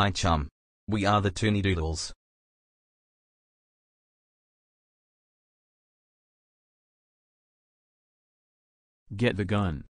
Hi, chum. We are the Toonie Doodles. Get the gun.